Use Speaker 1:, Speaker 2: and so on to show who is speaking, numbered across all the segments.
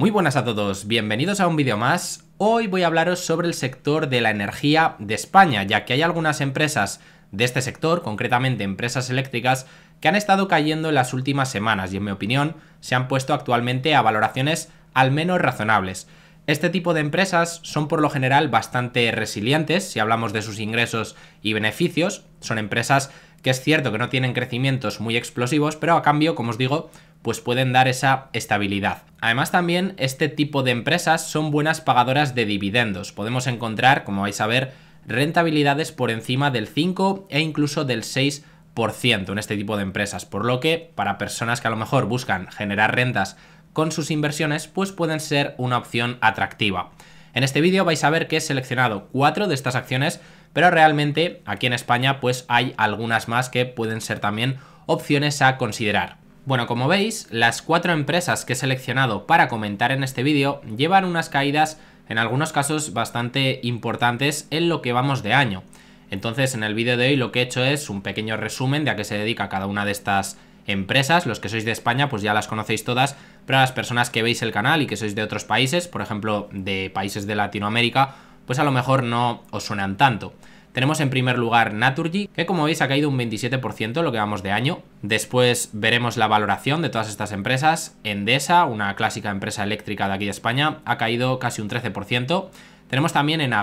Speaker 1: Muy buenas a todos, bienvenidos a un vídeo más. Hoy voy a hablaros sobre el sector de la energía de España, ya que hay algunas empresas de este sector, concretamente empresas eléctricas, que han estado cayendo en las últimas semanas y en mi opinión se han puesto actualmente a valoraciones al menos razonables. Este tipo de empresas son por lo general bastante resilientes si hablamos de sus ingresos y beneficios, son empresas que es cierto que no tienen crecimientos muy explosivos, pero a cambio, como os digo, pues pueden dar esa estabilidad. Además también este tipo de empresas son buenas pagadoras de dividendos. Podemos encontrar, como vais a ver, rentabilidades por encima del 5 e incluso del 6% en este tipo de empresas, por lo que para personas que a lo mejor buscan generar rentas con sus inversiones, pues pueden ser una opción atractiva. En este vídeo vais a ver que he seleccionado cuatro de estas acciones, pero realmente aquí en España pues hay algunas más que pueden ser también opciones a considerar. Bueno, como veis, las cuatro empresas que he seleccionado para comentar en este vídeo llevan unas caídas, en algunos casos bastante importantes, en lo que vamos de año. Entonces, en el vídeo de hoy lo que he hecho es un pequeño resumen de a qué se dedica cada una de estas empresas. Los que sois de España, pues ya las conocéis todas, pero las personas que veis el canal y que sois de otros países, por ejemplo, de países de Latinoamérica, pues a lo mejor no os suenan tanto. Tenemos en primer lugar Naturgy, que como veis ha caído un 27% lo que vamos de año. Después veremos la valoración de todas estas empresas. Endesa, una clásica empresa eléctrica de aquí de España, ha caído casi un 13%. Tenemos también en que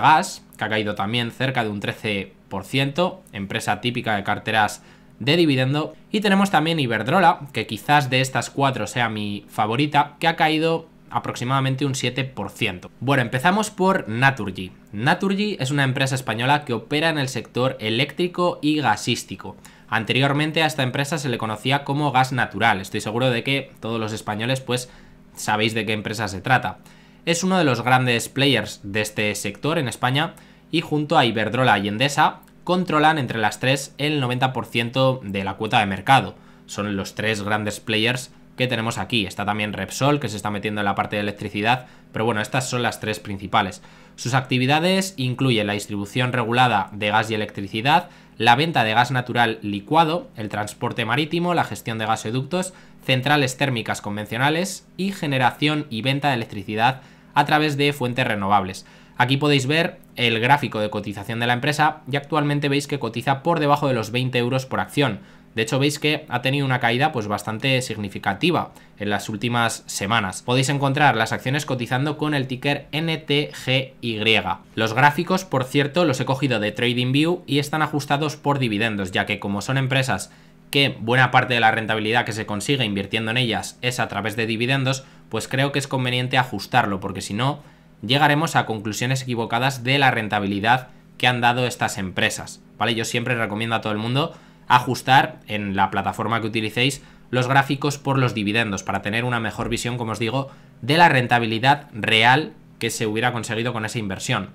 Speaker 1: ha caído también cerca de un 13%, empresa típica de carteras de dividendo. Y tenemos también Iberdrola, que quizás de estas cuatro sea mi favorita, que ha caído aproximadamente un 7%. Bueno, empezamos por Naturgy. Naturgy es una empresa española que opera en el sector eléctrico y gasístico. Anteriormente a esta empresa se le conocía como gas natural. Estoy seguro de que todos los españoles pues sabéis de qué empresa se trata. Es uno de los grandes players de este sector en España y junto a Iberdrola y Endesa controlan entre las tres el 90% de la cuota de mercado. Son los tres grandes players que tenemos aquí. Está también Repsol, que se está metiendo en la parte de electricidad, pero bueno, estas son las tres principales. Sus actividades incluyen la distribución regulada de gas y electricidad, la venta de gas natural licuado, el transporte marítimo, la gestión de gasoductos, centrales térmicas convencionales y generación y venta de electricidad a través de fuentes renovables. Aquí podéis ver el gráfico de cotización de la empresa y actualmente veis que cotiza por debajo de los 20 euros por acción. De hecho, veis que ha tenido una caída pues bastante significativa en las últimas semanas. Podéis encontrar las acciones cotizando con el ticker NTGY. Los gráficos, por cierto, los he cogido de TradingView y están ajustados por dividendos, ya que como son empresas que buena parte de la rentabilidad que se consigue invirtiendo en ellas es a través de dividendos, pues creo que es conveniente ajustarlo, porque si no, llegaremos a conclusiones equivocadas de la rentabilidad que han dado estas empresas. ¿Vale? Yo siempre recomiendo a todo el mundo ajustar en la plataforma que utilicéis los gráficos por los dividendos para tener una mejor visión, como os digo, de la rentabilidad real que se hubiera conseguido con esa inversión.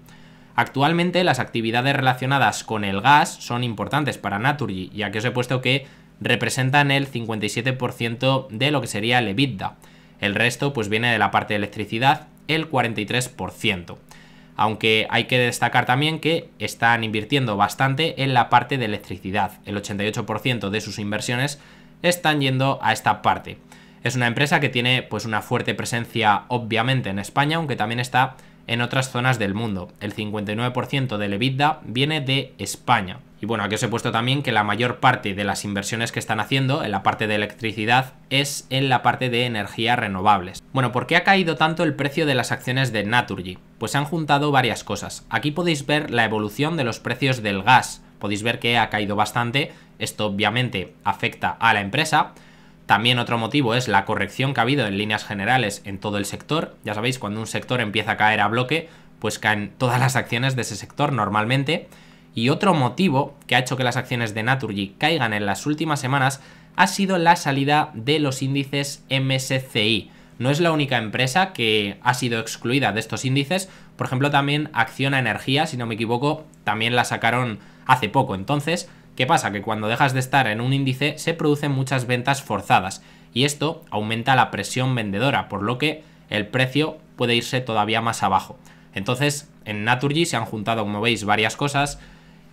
Speaker 1: Actualmente las actividades relacionadas con el gas son importantes para Naturgy, ya que os he puesto que representan el 57% de lo que sería el EBITDA. El resto pues viene de la parte de electricidad, el 43% aunque hay que destacar también que están invirtiendo bastante en la parte de electricidad. El 88% de sus inversiones están yendo a esta parte. Es una empresa que tiene pues una fuerte presencia obviamente en España, aunque también está en otras zonas del mundo. El 59% del EBITDA viene de España. Y bueno, aquí os he puesto también que la mayor parte de las inversiones que están haciendo en la parte de electricidad es en la parte de energías renovables. Bueno, ¿por qué ha caído tanto el precio de las acciones de Naturgy? pues se han juntado varias cosas. Aquí podéis ver la evolución de los precios del gas. Podéis ver que ha caído bastante. Esto obviamente afecta a la empresa. También otro motivo es la corrección que ha habido en líneas generales en todo el sector. Ya sabéis, cuando un sector empieza a caer a bloque, pues caen todas las acciones de ese sector normalmente. Y otro motivo que ha hecho que las acciones de Naturgy caigan en las últimas semanas ha sido la salida de los índices MSCI no es la única empresa que ha sido excluida de estos índices. Por ejemplo, también Acciona Energía, si no me equivoco, también la sacaron hace poco. Entonces, ¿qué pasa? Que cuando dejas de estar en un índice se producen muchas ventas forzadas y esto aumenta la presión vendedora, por lo que el precio puede irse todavía más abajo. Entonces, en Naturgy se han juntado, como veis, varias cosas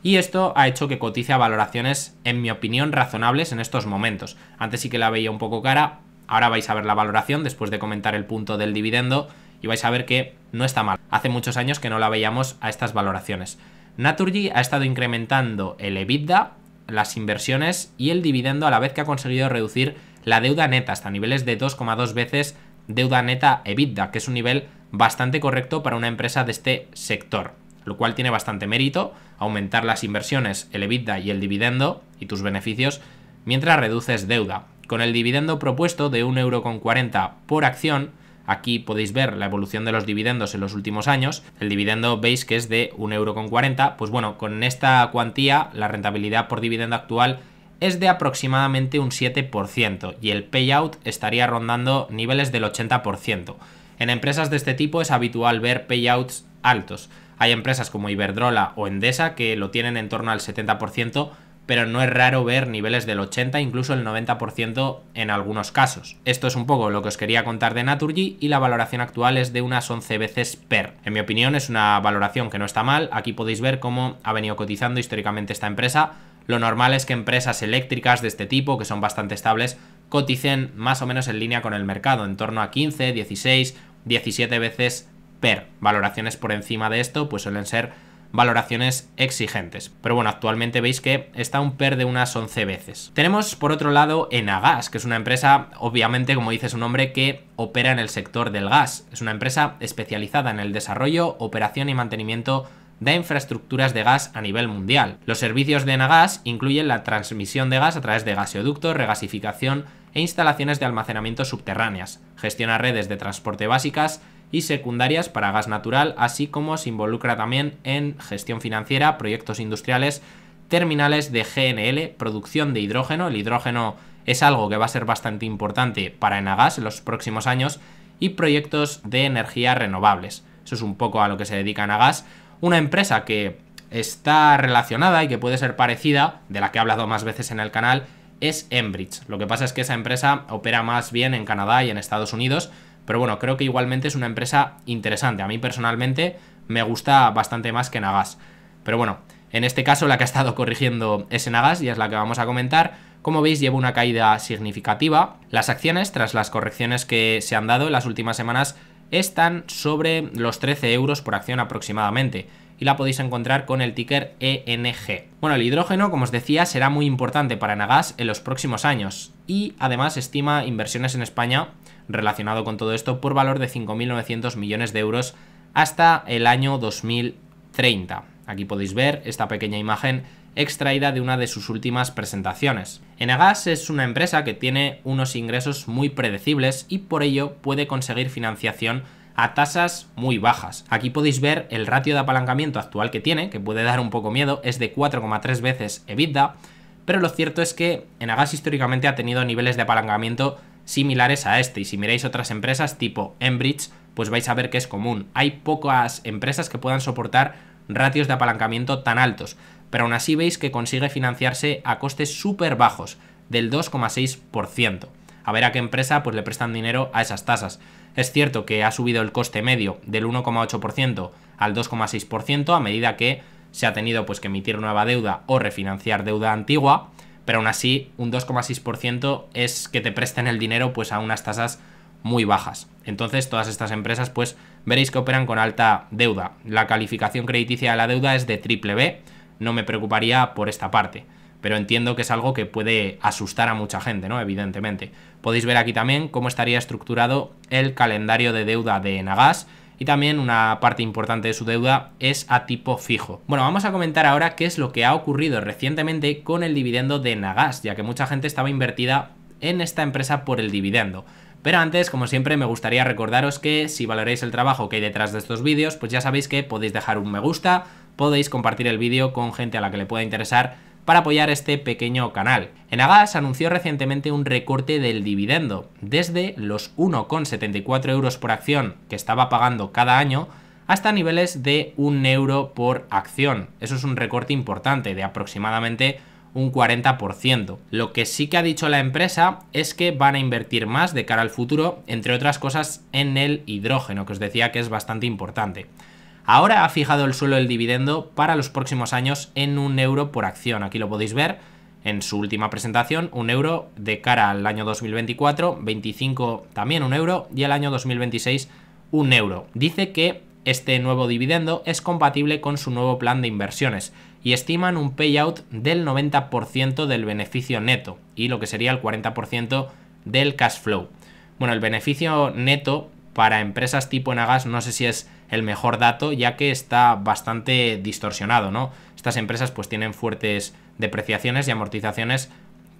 Speaker 1: y esto ha hecho que cotice a valoraciones, en mi opinión, razonables en estos momentos. Antes sí que la veía un poco cara, Ahora vais a ver la valoración después de comentar el punto del dividendo y vais a ver que no está mal. Hace muchos años que no la veíamos a estas valoraciones. Naturgy ha estado incrementando el EBITDA, las inversiones y el dividendo a la vez que ha conseguido reducir la deuda neta hasta niveles de 2,2 veces deuda neta EBITDA, que es un nivel bastante correcto para una empresa de este sector, lo cual tiene bastante mérito aumentar las inversiones, el EBITDA y el dividendo y tus beneficios mientras reduces deuda. Con el dividendo propuesto de 1,40€ por acción, aquí podéis ver la evolución de los dividendos en los últimos años, el dividendo veis que es de 1,40€, pues bueno, con esta cuantía la rentabilidad por dividendo actual es de aproximadamente un 7% y el payout estaría rondando niveles del 80%. En empresas de este tipo es habitual ver payouts altos. Hay empresas como Iberdrola o Endesa que lo tienen en torno al 70%, pero no es raro ver niveles del 80, incluso el 90% en algunos casos. Esto es un poco lo que os quería contar de Naturgy y la valoración actual es de unas 11 veces per. En mi opinión es una valoración que no está mal, aquí podéis ver cómo ha venido cotizando históricamente esta empresa, lo normal es que empresas eléctricas de este tipo, que son bastante estables, coticen más o menos en línea con el mercado, en torno a 15, 16, 17 veces per. Valoraciones por encima de esto pues suelen ser valoraciones exigentes. Pero bueno, actualmente veis que está un PER de unas 11 veces. Tenemos por otro lado Enagas, que es una empresa, obviamente como dice su nombre, que opera en el sector del gas. Es una empresa especializada en el desarrollo, operación y mantenimiento de infraestructuras de gas a nivel mundial. Los servicios de Enagas incluyen la transmisión de gas a través de gasoductos, regasificación e instalaciones de almacenamiento subterráneas. Gestiona redes de transporte básicas y secundarias para gas natural, así como se involucra también en gestión financiera, proyectos industriales, terminales de GNL, producción de hidrógeno. El hidrógeno es algo que va a ser bastante importante para Enagas en los próximos años y proyectos de energías renovables. Eso es un poco a lo que se dedica Enagas, una empresa que está relacionada y que puede ser parecida, de la que he hablado más veces en el canal, es Enbridge. Lo que pasa es que esa empresa opera más bien en Canadá y en Estados Unidos, pero bueno, creo que igualmente es una empresa interesante. A mí personalmente me gusta bastante más que Nagas. Pero bueno, en este caso la que ha estado corrigiendo es Nagas y es la que vamos a comentar. Como veis lleva una caída significativa. Las acciones, tras las correcciones que se han dado en las últimas semanas, están sobre los 13 euros por acción aproximadamente y la podéis encontrar con el ticker ENG. Bueno, el hidrógeno, como os decía, será muy importante para Nagas en los próximos años y además estima inversiones en España relacionado con todo esto por valor de 5.900 millones de euros hasta el año 2030. Aquí podéis ver esta pequeña imagen extraída de una de sus últimas presentaciones. Enagas es una empresa que tiene unos ingresos muy predecibles y por ello puede conseguir financiación a tasas muy bajas. Aquí podéis ver el ratio de apalancamiento actual que tiene, que puede dar un poco miedo, es de 4,3 veces EBITDA, pero lo cierto es que Enagas históricamente ha tenido niveles de apalancamiento similares a este. Y si miráis otras empresas tipo Enbridge, pues vais a ver que es común. Hay pocas empresas que puedan soportar ratios de apalancamiento tan altos, pero aún así veis que consigue financiarse a costes súper bajos, del 2,6%. A ver a qué empresa pues le prestan dinero a esas tasas. Es cierto que ha subido el coste medio del 1,8% al 2,6% a medida que se ha tenido pues que emitir nueva deuda o refinanciar deuda antigua, pero aún así un 2,6% es que te presten el dinero pues a unas tasas muy bajas. Entonces todas estas empresas pues veréis que operan con alta deuda. La calificación crediticia de la deuda es de triple B, no me preocuparía por esta parte. Pero entiendo que es algo que puede asustar a mucha gente, ¿no? Evidentemente. Podéis ver aquí también cómo estaría estructurado el calendario de deuda de Nagas y también una parte importante de su deuda es a tipo fijo. Bueno, vamos a comentar ahora qué es lo que ha ocurrido recientemente con el dividendo de Nagas, ya que mucha gente estaba invertida en esta empresa por el dividendo. Pero antes, como siempre, me gustaría recordaros que si valoráis el trabajo que hay detrás de estos vídeos, pues ya sabéis que podéis dejar un me gusta, podéis compartir el vídeo con gente a la que le pueda interesar para apoyar este pequeño canal. Enagas anunció recientemente un recorte del dividendo, desde los 1,74 euros por acción que estaba pagando cada año hasta niveles de 1 euro por acción. Eso es un recorte importante de aproximadamente un 40%. Lo que sí que ha dicho la empresa es que van a invertir más de cara al futuro, entre otras cosas, en el hidrógeno, que os decía que es bastante importante. Ahora ha fijado el suelo del dividendo para los próximos años en un euro por acción. Aquí lo podéis ver en su última presentación, un euro de cara al año 2024, 25 también un euro y el año 2026 un euro. Dice que este nuevo dividendo es compatible con su nuevo plan de inversiones y estiman un payout del 90% del beneficio neto y lo que sería el 40% del cash flow. Bueno, el beneficio neto para empresas tipo enagas no sé si es el mejor dato, ya que está bastante distorsionado, ¿no? Estas empresas pues tienen fuertes depreciaciones y amortizaciones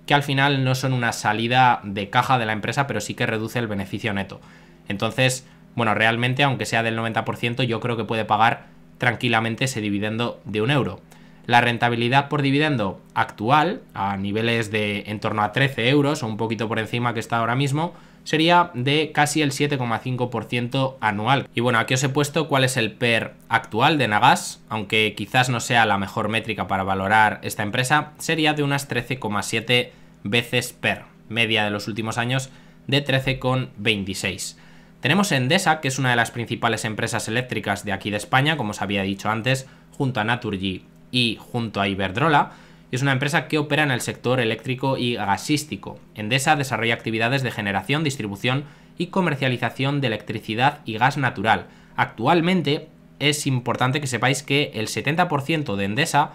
Speaker 1: que al final no son una salida de caja de la empresa, pero sí que reduce el beneficio neto. Entonces, bueno, realmente, aunque sea del 90%, yo creo que puede pagar tranquilamente ese dividendo de un euro. La rentabilidad por dividendo actual, a niveles de en torno a 13 euros o un poquito por encima que está ahora mismo, sería de casi el 7,5% anual. Y bueno, aquí os he puesto cuál es el PER actual de Nagas, aunque quizás no sea la mejor métrica para valorar esta empresa, sería de unas 13,7 veces PER, media de los últimos años de 13,26. Tenemos Endesa, que es una de las principales empresas eléctricas de aquí de España, como os había dicho antes, junto a Naturgy y junto a Iberdrola, es una empresa que opera en el sector eléctrico y gasístico. Endesa desarrolla actividades de generación, distribución y comercialización de electricidad y gas natural. Actualmente es importante que sepáis que el 70% de Endesa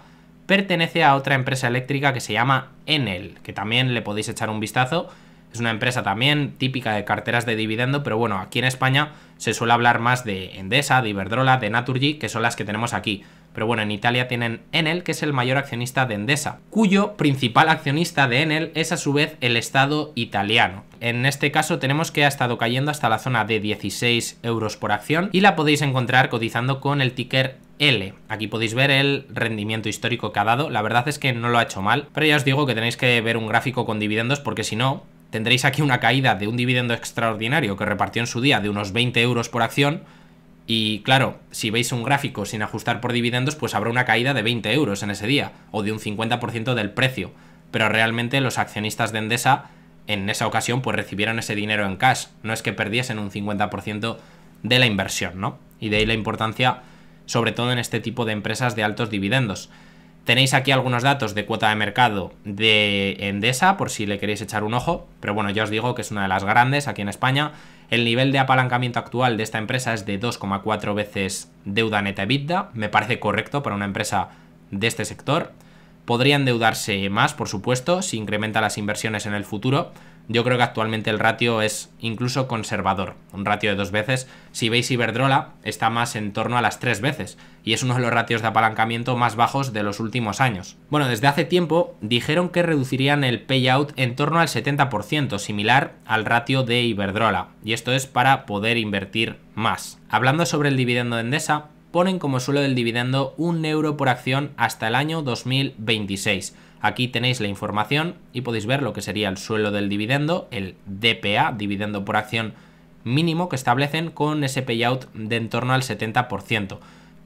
Speaker 1: pertenece a otra empresa eléctrica que se llama Enel, que también le podéis echar un vistazo. Es una empresa también típica de carteras de dividendo, pero bueno, aquí en España se suele hablar más de Endesa, de Iberdrola, de Naturgy, que son las que tenemos aquí. Pero bueno, en Italia tienen Enel, que es el mayor accionista de Endesa, cuyo principal accionista de Enel es a su vez el Estado italiano. En este caso tenemos que ha estado cayendo hasta la zona de 16 euros por acción y la podéis encontrar cotizando con el ticker L. Aquí podéis ver el rendimiento histórico que ha dado. La verdad es que no lo ha hecho mal, pero ya os digo que tenéis que ver un gráfico con dividendos porque si no, tendréis aquí una caída de un dividendo extraordinario que repartió en su día de unos 20 euros por acción y claro, si veis un gráfico sin ajustar por dividendos, pues habrá una caída de 20 euros en ese día, o de un 50% del precio. Pero realmente los accionistas de Endesa en esa ocasión pues recibieron ese dinero en cash, no es que perdiesen un 50% de la inversión, ¿no? Y de ahí la importancia, sobre todo en este tipo de empresas de altos dividendos. Tenéis aquí algunos datos de cuota de mercado de Endesa, por si le queréis echar un ojo, pero bueno, ya os digo que es una de las grandes aquí en España. El nivel de apalancamiento actual de esta empresa es de 2,4 veces deuda neta EBITDA, me parece correcto para una empresa de este sector. Podría endeudarse más, por supuesto, si incrementa las inversiones en el futuro, yo creo que actualmente el ratio es incluso conservador, un ratio de dos veces. Si veis Iberdrola, está más en torno a las tres veces, y es uno de los ratios de apalancamiento más bajos de los últimos años. Bueno, desde hace tiempo dijeron que reducirían el payout en torno al 70%, similar al ratio de Iberdrola, y esto es para poder invertir más. Hablando sobre el dividendo de Endesa, ponen como suelo del dividendo un euro por acción hasta el año 2026 Aquí tenéis la información y podéis ver lo que sería el suelo del dividendo, el DPA, dividendo por acción mínimo que establecen con ese payout de en torno al 70%,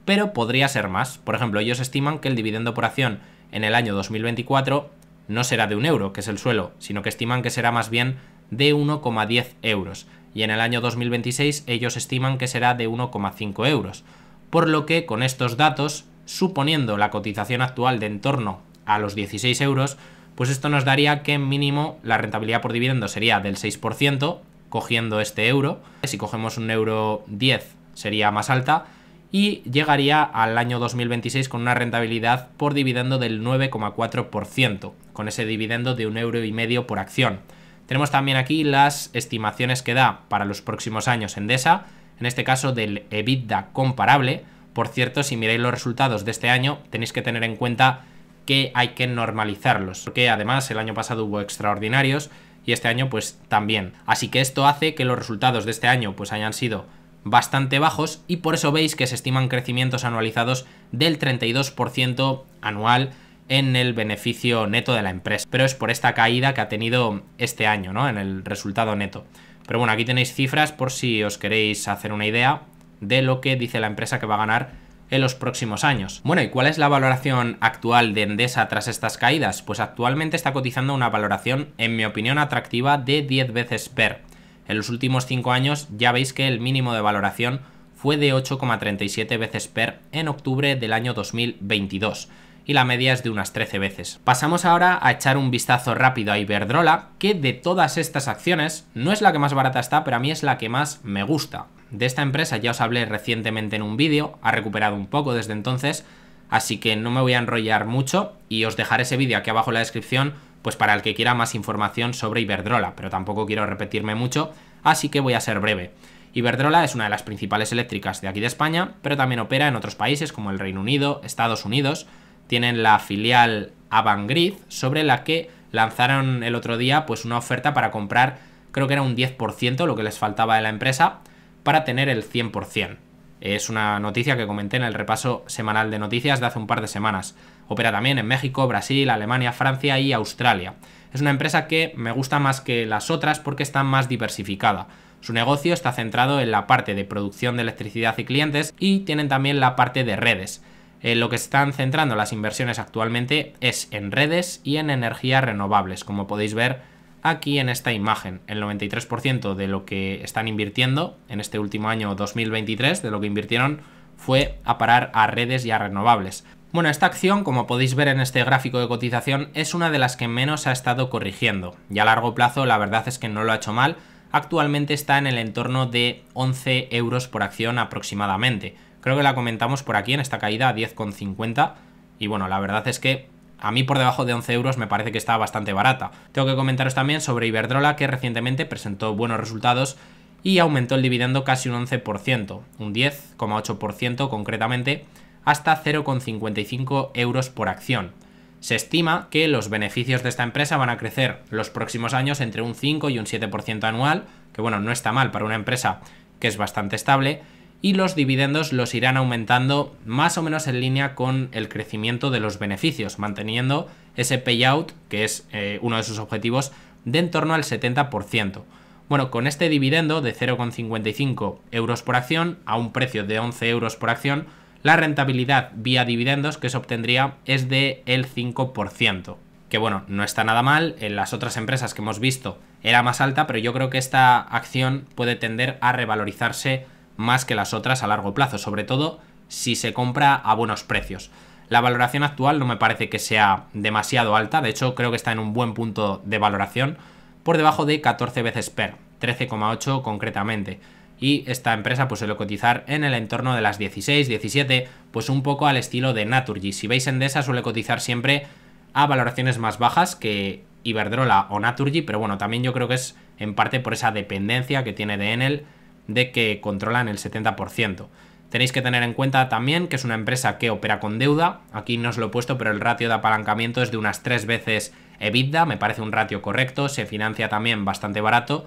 Speaker 1: pero podría ser más. Por ejemplo, ellos estiman que el dividendo por acción en el año 2024 no será de un euro, que es el suelo, sino que estiman que será más bien de 1,10 euros. Y en el año 2026 ellos estiman que será de 1,5 euros. Por lo que con estos datos, suponiendo la cotización actual de en torno a los 16 euros, pues esto nos daría que mínimo la rentabilidad por dividendo sería del 6%, cogiendo este euro. Si cogemos un euro 10 sería más alta y llegaría al año 2026 con una rentabilidad por dividendo del 9,4%, con ese dividendo de un euro y medio por acción. Tenemos también aquí las estimaciones que da para los próximos años Endesa, en este caso del EBITDA comparable. Por cierto, si miráis los resultados de este año, tenéis que tener en cuenta que hay que normalizarlos, porque además el año pasado hubo extraordinarios y este año pues también. Así que esto hace que los resultados de este año pues hayan sido bastante bajos y por eso veis que se estiman crecimientos anualizados del 32% anual en el beneficio neto de la empresa. Pero es por esta caída que ha tenido este año, ¿no? En el resultado neto. Pero bueno, aquí tenéis cifras por si os queréis hacer una idea de lo que dice la empresa que va a ganar en los próximos años. Bueno, ¿y cuál es la valoración actual de Endesa tras estas caídas? Pues actualmente está cotizando una valoración, en mi opinión, atractiva de 10 veces PER. En los últimos 5 años ya veis que el mínimo de valoración fue de 8,37 veces PER en octubre del año 2022 y la media es de unas 13 veces. Pasamos ahora a echar un vistazo rápido a Iberdrola, que de todas estas acciones no es la que más barata está, pero a mí es la que más me gusta. De esta empresa ya os hablé recientemente en un vídeo, ha recuperado un poco desde entonces, así que no me voy a enrollar mucho y os dejaré ese vídeo aquí abajo en la descripción pues para el que quiera más información sobre Iberdrola, pero tampoco quiero repetirme mucho, así que voy a ser breve. Iberdrola es una de las principales eléctricas de aquí de España, pero también opera en otros países como el Reino Unido, Estados Unidos, tienen la filial Avangrid, sobre la que lanzaron el otro día pues una oferta para comprar, creo que era un 10% lo que les faltaba de la empresa, para tener el 100%. Es una noticia que comenté en el repaso semanal de noticias de hace un par de semanas. Opera también en México, Brasil, Alemania, Francia y Australia. Es una empresa que me gusta más que las otras porque está más diversificada. Su negocio está centrado en la parte de producción de electricidad y clientes y tienen también la parte de redes eh, lo que están centrando las inversiones actualmente es en redes y en energías renovables, como podéis ver aquí en esta imagen. El 93% de lo que están invirtiendo en este último año 2023, de lo que invirtieron, fue a parar a redes y a renovables. Bueno, esta acción, como podéis ver en este gráfico de cotización, es una de las que menos ha estado corrigiendo. Y a largo plazo, la verdad es que no lo ha hecho mal. Actualmente está en el entorno de 11 euros por acción aproximadamente. Creo que la comentamos por aquí en esta caída a 10,50. Y bueno, la verdad es que a mí por debajo de 11 euros me parece que está bastante barata. Tengo que comentaros también sobre Iberdrola que recientemente presentó buenos resultados y aumentó el dividendo casi un 11%, un 10,8% concretamente, hasta 0,55 euros por acción. Se estima que los beneficios de esta empresa van a crecer los próximos años entre un 5 y un 7% anual, que bueno, no está mal para una empresa que es bastante estable, y los dividendos los irán aumentando más o menos en línea con el crecimiento de los beneficios, manteniendo ese payout, que es eh, uno de sus objetivos, de en torno al 70%. Bueno, con este dividendo de 0,55 euros por acción a un precio de 11 euros por acción, la rentabilidad vía dividendos que se obtendría es de el 5%, que bueno, no está nada mal, en las otras empresas que hemos visto era más alta, pero yo creo que esta acción puede tender a revalorizarse más que las otras a largo plazo, sobre todo si se compra a buenos precios. La valoración actual no me parece que sea demasiado alta, de hecho creo que está en un buen punto de valoración, por debajo de 14 veces PER, 13,8 concretamente. Y esta empresa pues suele cotizar en el entorno de las 16, 17, pues un poco al estilo de Naturgy. Si veis en Endesa suele cotizar siempre a valoraciones más bajas que Iberdrola o Naturgy, pero bueno, también yo creo que es en parte por esa dependencia que tiene de Enel de que controlan el 70%. Tenéis que tener en cuenta también que es una empresa que opera con deuda, aquí no os lo he puesto, pero el ratio de apalancamiento es de unas 3 veces EBITDA, me parece un ratio correcto, se financia también bastante barato,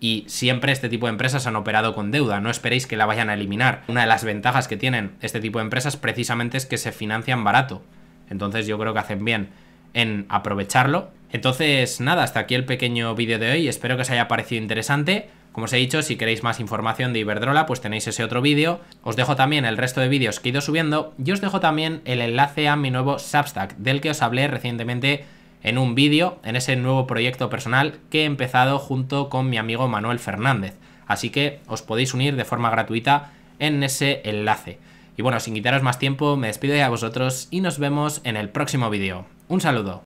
Speaker 1: y siempre este tipo de empresas han operado con deuda, no esperéis que la vayan a eliminar. Una de las ventajas que tienen este tipo de empresas precisamente es que se financian barato. Entonces yo creo que hacen bien en aprovecharlo. Entonces nada, hasta aquí el pequeño vídeo de hoy, espero que os haya parecido interesante. Como os he dicho, si queréis más información de Iberdrola, pues tenéis ese otro vídeo. Os dejo también el resto de vídeos que he ido subiendo y os dejo también el enlace a mi nuevo Substack, del que os hablé recientemente en un vídeo, en ese nuevo proyecto personal que he empezado junto con mi amigo Manuel Fernández. Así que os podéis unir de forma gratuita en ese enlace. Y bueno, sin quitaros más tiempo, me despido ya a vosotros y nos vemos en el próximo vídeo. Un saludo.